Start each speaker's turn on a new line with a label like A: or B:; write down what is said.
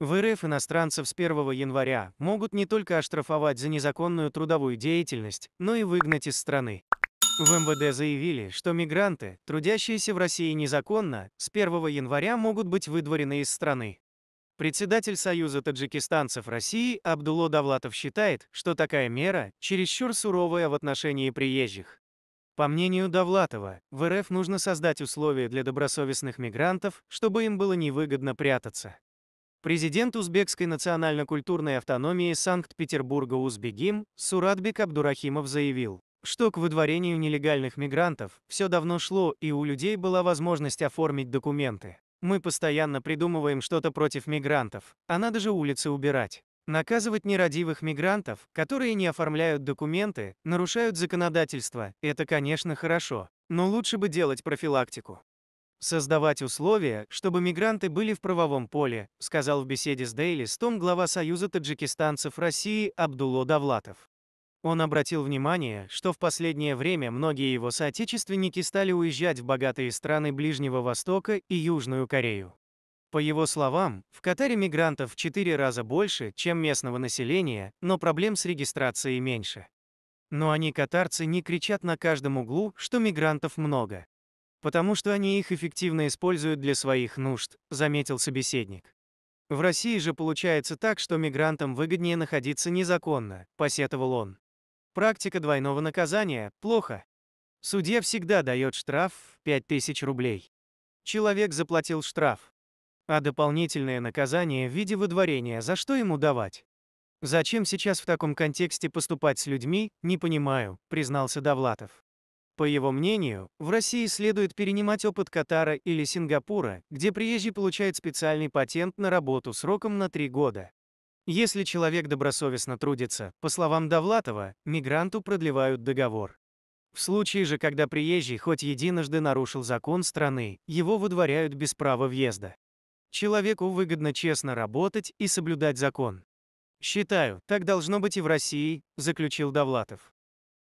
A: В РФ иностранцев с 1 января могут не только оштрафовать за незаконную трудовую деятельность, но и выгнать из страны. В МВД заявили, что мигранты, трудящиеся в России незаконно, с 1 января могут быть выдворены из страны. Председатель Союза таджикистанцев России Абдулло Давлатов считает, что такая мера чересчур суровая в отношении приезжих. По мнению Давлатова, в РФ нужно создать условия для добросовестных мигрантов, чтобы им было невыгодно прятаться. Президент Узбекской национально-культурной автономии Санкт-Петербурга Узбегим Сурадбек Абдурахимов заявил, что к выдворению нелегальных мигрантов все давно шло и у людей была возможность оформить документы. Мы постоянно придумываем что-то против мигрантов, а надо же улицы убирать. Наказывать нерадивых мигрантов, которые не оформляют документы, нарушают законодательство, это, конечно, хорошо. Но лучше бы делать профилактику создавать условия, чтобы мигранты были в правовом поле, сказал в беседе с Daily Stone глава Союза таджикистанцев России Абдулло Давлатов. Он обратил внимание, что в последнее время многие его соотечественники стали уезжать в богатые страны Ближнего Востока и Южную Корею. По его словам, в Катаре мигрантов в 4 раза больше, чем местного населения, но проблем с регистрацией меньше. Но они, катарцы, не кричат на каждом углу, что мигрантов много. Потому что они их эффективно используют для своих нужд, заметил собеседник. В России же получается так, что мигрантам выгоднее находиться незаконно, посетовал он. Практика двойного наказания – плохо. Судья всегда дает штраф в 5000 рублей. Человек заплатил штраф. А дополнительное наказание в виде выдворения за что ему давать? Зачем сейчас в таком контексте поступать с людьми, не понимаю, признался Довлатов. По его мнению, в России следует перенимать опыт Катара или Сингапура, где приезжий получает специальный патент на работу сроком на три года. Если человек добросовестно трудится, по словам Довлатова, мигранту продлевают договор. В случае же, когда приезжий хоть единожды нарушил закон страны, его выдворяют без права въезда. Человеку выгодно честно работать и соблюдать закон. «Считаю, так должно быть и в России», – заключил Довлатов.